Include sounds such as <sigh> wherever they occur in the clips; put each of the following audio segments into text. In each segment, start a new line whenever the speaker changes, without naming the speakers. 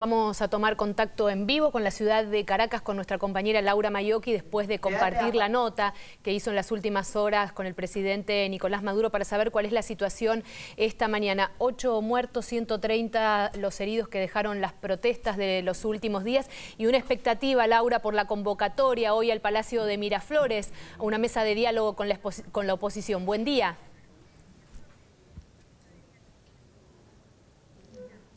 Vamos a tomar contacto en vivo con la ciudad de Caracas con nuestra compañera Laura Mayoki después de compartir la nota que hizo en las últimas horas con el presidente Nicolás Maduro para saber cuál es la situación esta mañana. Ocho muertos, 130 los heridos que dejaron las protestas de los últimos días y una expectativa, Laura, por la convocatoria hoy al Palacio de Miraflores a una mesa de diálogo con la oposición. Buen día.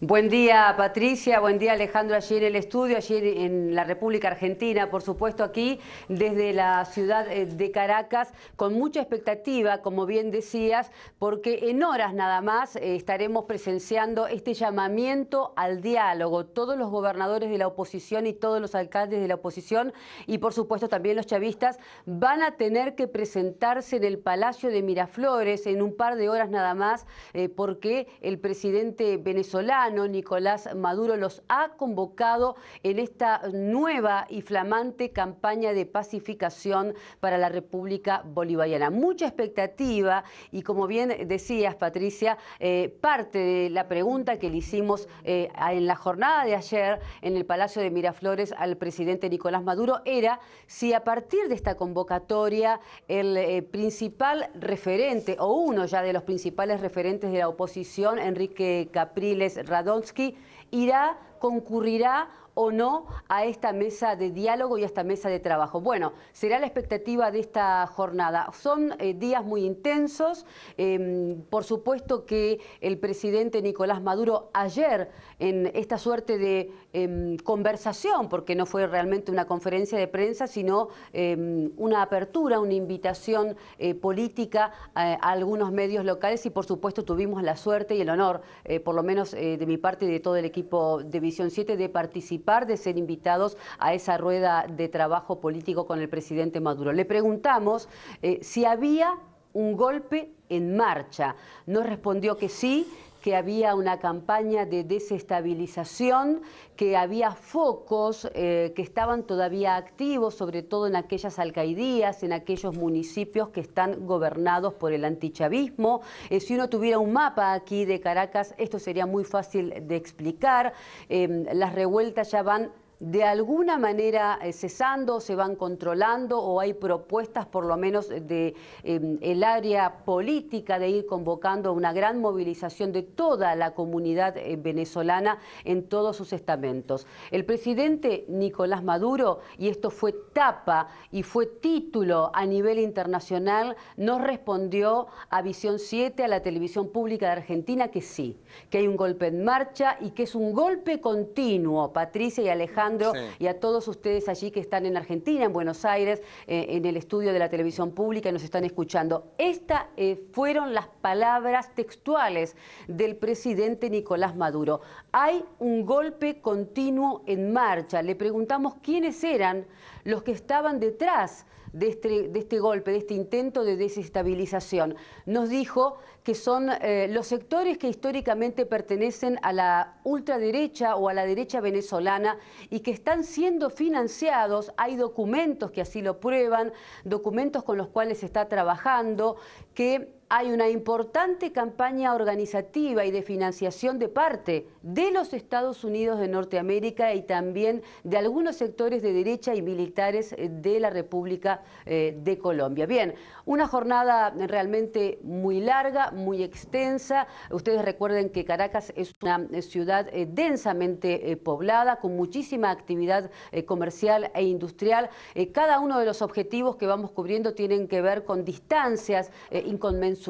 Buen día Patricia, buen día Alejandro allí en el estudio, allí en, la República Argentina, por supuesto aquí desde la ciudad eh, de Caracas, con mucha expectativa, como bien decías, porque en horas nada más eh, estaremos presenciando este llamamiento al diálogo, todos los gobernadores de la oposición y todos los alcaldes de la oposición y por supuesto también los chavistas van a tener que presentarse en el Palacio de Miraflores en un par de horas nada más, eh, porque el presidente venezolano, Nicolás Maduro los ha convocado en esta nueva y flamante campaña de pacificación para la República Bolivariana. Mucha expectativa y como bien decías, Patricia, eh, parte de la pregunta que le hicimos eh, en la jornada de ayer en el Palacio de Miraflores al presidente Nicolás Maduro era si a partir de esta convocatoria el eh, principal referente o uno ya de los principales referentes de la oposición, Enrique Capriles Radio. Radonsky irá, concurrirá o no a esta mesa de diálogo y a esta mesa de trabajo. Bueno, será la expectativa de esta jornada. Son eh, días muy intensos. Em, por supuesto que el presidente Nicolás Maduro ayer en esta suerte de em, conversación, porque no fue realmente una conferencia de prensa, sino em, una apertura, una invitación eh, política a, eh, a algunos medios locales y por supuesto tuvimos la suerte y el honor, por lo menos de mi parte y de todo el equipo de Visión 7, de participar de ser invitados a esa rueda de trabajo político con el presidente Maduro. Le preguntamos eh, si había un golpe en marcha. Nos respondió que sí, que había una campaña de desestabilización, que había focos eh, que estaban todavía activos, sobre todo en aquellas alcaidías, en aquellos municipios que están gobernados por el antichavismo. Eh, si uno tuviera un mapa aquí de Caracas, esto sería muy fácil de explicar. Em, las revueltas ya van de alguna manera eh, cesando, se van controlando o hay propuestas por lo menos eh, de em, el área política de ir convocando una gran movilización de toda la comunidad eh, venezolana en todos sus estamentos. El presidente Nicolás Maduro, y esto fue tapa y fue título a nivel internacional, nos respondió a Visión 7, a la televisión pública de Argentina, que sí, que hay un golpe en marcha y que es un golpe continuo, Patricia y Alejandro y a todos ustedes allí que están en Argentina, en Buenos Aires, eh, en el estudio de la televisión pública y nos están escuchando. Estas eh, fueron las palabras textuales del presidente Nicolás Maduro. Hay un golpe continuo en marcha. Le preguntamos quiénes eran los que estaban detrás este, de este, golpe, de este intento de desestabilización. Nos dijo que son eh, los sectores que históricamente pertenecen a la ultraderecha o a la derecha venezolana y que están siendo financiados. Hay documentos que así lo prueban, documentos con los cuales se está trabajando, que hay una importante campaña organizativa y de financiación de parte de los Estados Unidos de Norteamérica y también de algunos sectores de derecha y militares eh, de la República eh, de Colombia. Bien, una jornada realmente muy larga, muy extensa. Ustedes recuerden que Caracas es una eh, ciudad densamente poblada, con muchísima actividad comercial e industrial. Cada uno de los objetivos que vamos cubriendo tienen que ver con distancias inconmensurables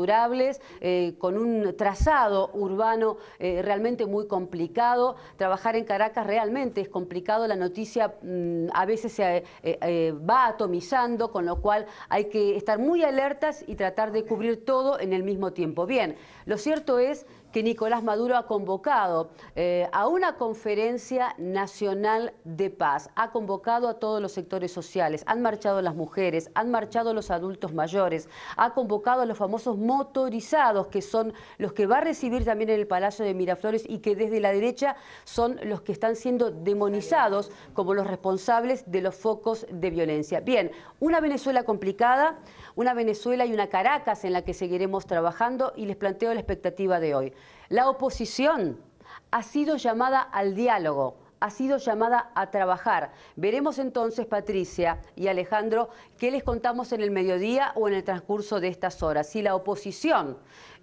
eh, con un trazado urbano eh, realmente muy complicado. Trabajar en Caracas realmente es complicado, la noticia mm, a veces se eh, va atomizando, con lo cual hay que estar muy alertas y tratar de cubrir todo en el mismo tiempo. Bien, lo cierto es que Nicolás Maduro ha convocado eh, a una conferencia nacional de paz. Ha convocado a todos los sectores sociales, han marchado las mujeres, han marchado los adultos mayores, ha convocado a los famosos motorizados, que son los que va a recibir también en el Palacio de Miraflores y que desde la derecha son los que están siendo demonizados como los responsables de los focos de violencia. Bien, una Venezuela complicada, una Venezuela y una Caracas en la que seguiremos trabajando y les planteo la expectativa de hoy. La oposición ha sido llamada al diálogo, ha sido llamada a trabajar. Veremos entonces, Patricia y Alejandro, qué les contamos en el mediodía o en el transcurso de estas horas. Si la oposición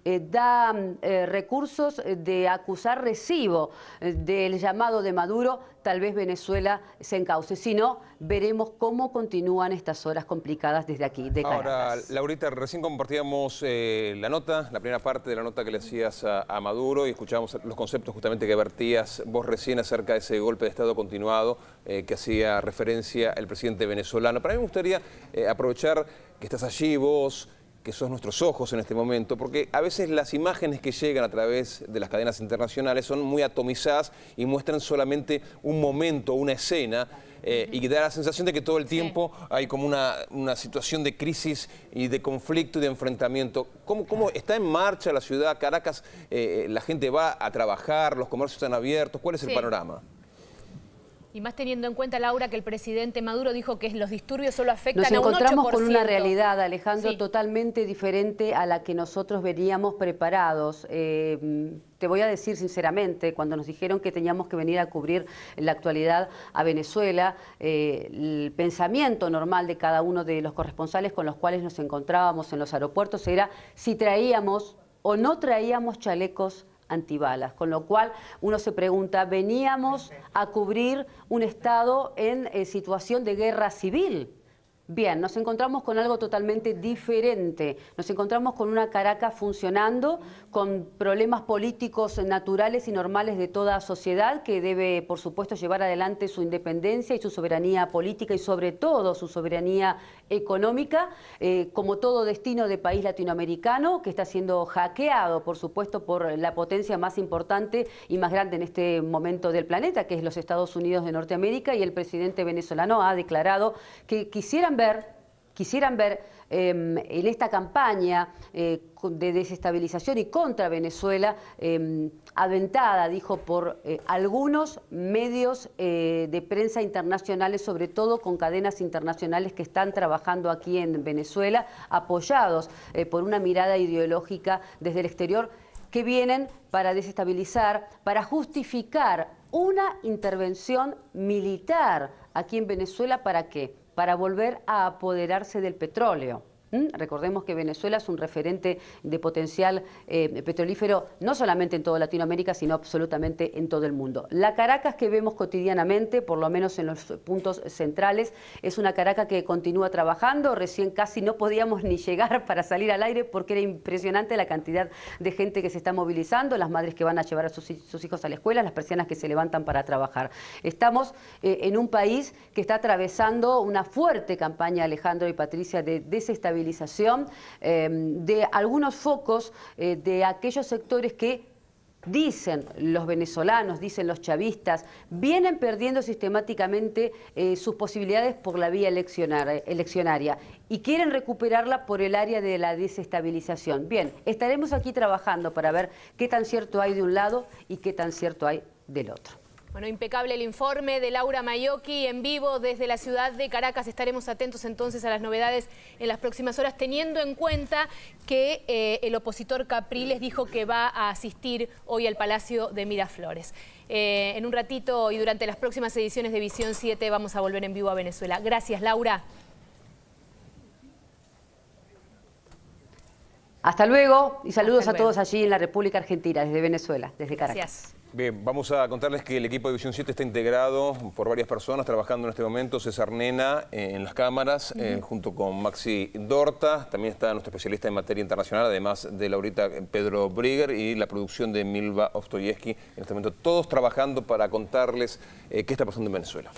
eh, da eh, recursos eh, de acusar recibo del llamado de Maduro, tal vez Venezuela se encauce. Si no, veremos cómo continúan estas horas complicadas desde aquí, Ahora,
Laurita, recién compartíamos la nota, la primera parte de la nota que le hacías a, Maduro y escuchábamos los conceptos justamente que vertías vos recién acerca de ese golpe de Estado continuado que hacía referencia el presidente venezolano. Para mí me gustaría aprovechar que estás allí vos, que son nuestros ojos en este momento, porque a veces las imágenes que llegan a través de las cadenas internacionales son muy atomizadas y muestran solamente un momento, una escena, eh, y da la sensación de que todo el tiempo hay como una, situación de crisis y de conflicto y de enfrentamiento. ¿Cómo, cómo está en marcha la ciudad? Caracas, eh, la gente va a trabajar, los comercios están abiertos, ¿cuál es el panorama?
Y más teniendo en cuenta, Laura, que el presidente Maduro dijo que los disturbios solo afectan a un 8%. Nos encontramos con una realidad,
Alejandro, totalmente diferente a la que nosotros veníamos preparados. Eh, te voy a decir sinceramente, cuando nos dijeron que teníamos que venir a cubrir la actualidad a Venezuela, eh, el pensamiento normal de cada uno de los corresponsales con los cuales nos encontrábamos en los aeropuertos era si traíamos o no traíamos chalecos antibalas. Con lo cual uno se pregunta, veníamos a cubrir un Estado en eh, situación de guerra civil. Bien, nos encontramos con algo totalmente diferente. Nos encontramos con una Caracas funcionando, con problemas políticos naturales y normales de toda sociedad que debe, por supuesto, llevar adelante su independencia y su soberanía política y sobre todo su soberanía económica, eh, como todo destino de país latinoamericano que está siendo hackeado, por supuesto, por la potencia más importante y más grande en este momento del planeta, que es los Estados Unidos de Norteamérica, y el presidente venezolano ha declarado que quisieran ver, quisieran ver em, en esta campaña eh, de desestabilización y contra Venezuela, em, aventada, dijo, por eh, algunos medios eh, de prensa internacionales, sobre todo con cadenas internacionales que están trabajando aquí en Venezuela, apoyados por una mirada ideológica desde el exterior, que vienen para desestabilizar, para justificar una intervención militar aquí en Venezuela, ¿para qué? para volver a apoderarse del petróleo. ¿Mm? Recordemos que Venezuela es un referente de potencial eh, petrolífero no solamente en toda Latinoamérica, sino absolutamente en todo el mundo. La Caracas que vemos cotidianamente, por lo menos en los puntos centrales, es una Caracas que continúa trabajando. Recién casi no podíamos ni llegar <laughs> para salir al aire porque era impresionante la cantidad de gente que se está movilizando, las madres que van a llevar a sus, hijos a la escuela, las persianas que se levantan para trabajar. Estamos eh, en un país que está atravesando una fuerte campaña, Alejandro y Patricia, de desestabilización eh, de algunos focos eh, de aquellos sectores que dicen los venezolanos, dicen los chavistas, vienen perdiendo sistemáticamente eh, sus posibilidades por la vía eleccionaria y quieren recuperarla por el área de la desestabilización. Bien, estaremos aquí trabajando para ver qué tan cierto hay de un lado y qué tan cierto hay del otro.
Bueno, impecable el informe de Laura Mayoki en vivo desde la ciudad de Caracas. Estaremos atentos entonces a las novedades en las próximas horas, teniendo en cuenta que eh, el opositor Capriles dijo que va a asistir hoy al Palacio de Miraflores. Eh, en un ratito y durante las próximas ediciones de Visión 7 vamos a volver en vivo a Venezuela. Gracias, Laura.
Hasta luego y saludos a todos allí en la República Argentina, desde Venezuela, desde Caracas. Gracias.
Bien, vamos a contarles que el equipo de División 7 está integrado por varias personas trabajando en este momento. César Nena eh, en las cámaras, eh, junto con Maxi Dorta. También está nuestro especialista en materia internacional, además de Laurita eh, Pedro Brigger y la producción de Milva Ostoyevsky. En este momento todos trabajando para contarles qué está pasando en Venezuela.